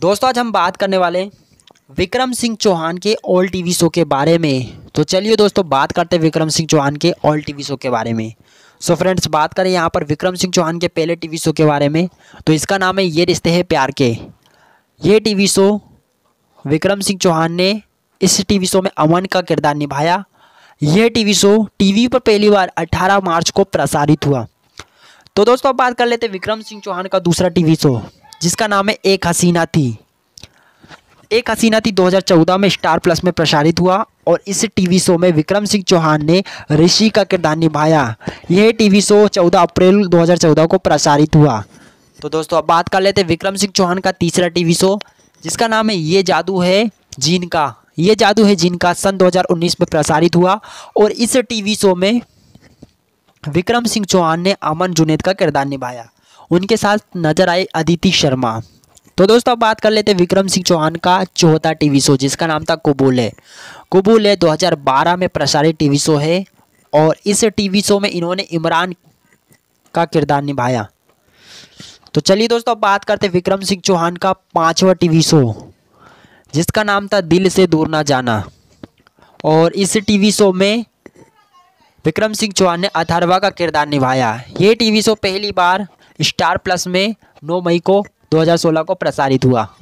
दोस्तों आज हम बात करने वाले विक्रम सिंह चौहान के ऑल टीवी शो के बारे में तो चलिए दोस्तों बात करते हैं विक्रम सिंह चौहान के ऑल टीवी शो के बारे में सो so फ्रेंड्स बात करें यहाँ पर विक्रम सिंह चौहान के पहले टीवी शो के बारे में तो इसका नाम है ये रिश्ते हैं प्यार के ये टीवी शो विक्रम सिंह चौहान ने इस टीवी शो में अमन का किरदार निभाया यह टीवी शो टीवी पर पहली बार 18 मार्च को प्रसारित हुआ तो दोस्तों अब बात कर लेते हैं विक्रम सिंह चौहान का दूसरा टीवी शो जिसका नाम है एक हसीना थी एक हसीना थी 2014 में स्टार प्लस में प्रसारित हुआ और इस टीवी शो में विक्रम सिंह चौहान ने ऋषि का किरदार निभाया यह टीवी शो 14 अप्रैल 2014 को प्रसारित हुआ तो दोस्तों अब बात कर लेते विक्रम सिंह चौहान का तीसरा टीवी शो जिसका नाम है ये जादू है जीन का ये जादू है जीन का सन 2019 में प्रसारित हुआ और इस टीवी शो में विक्रम सिंह चौहान ने अमन जुनेद का किरदार निभाया उनके साथ नजर आए अदिति शर्मा तो दोस्तों अब बात कर लेते हैं विक्रम सिंह चौहान का चौथा टीवी शो जिसका नाम था कबूल है कबूल है दो में प्रसारित टीवी शो है और इस टीवी शो में इन्होंने इमरान का किरदार निभाया तो चलिए दोस्तों अब बात करते हैं विक्रम सिंह चौहान का पांचवा टीवी शो जिसका नाम था दिल से दूर ना जाना और इस टीवी शो में विक्रम सिंह चौहान ने अथरवा का किरदार निभाया ये टीवी शो पहली बार स्टार प्लस में 9 मई को 2016 को प्रसारित हुआ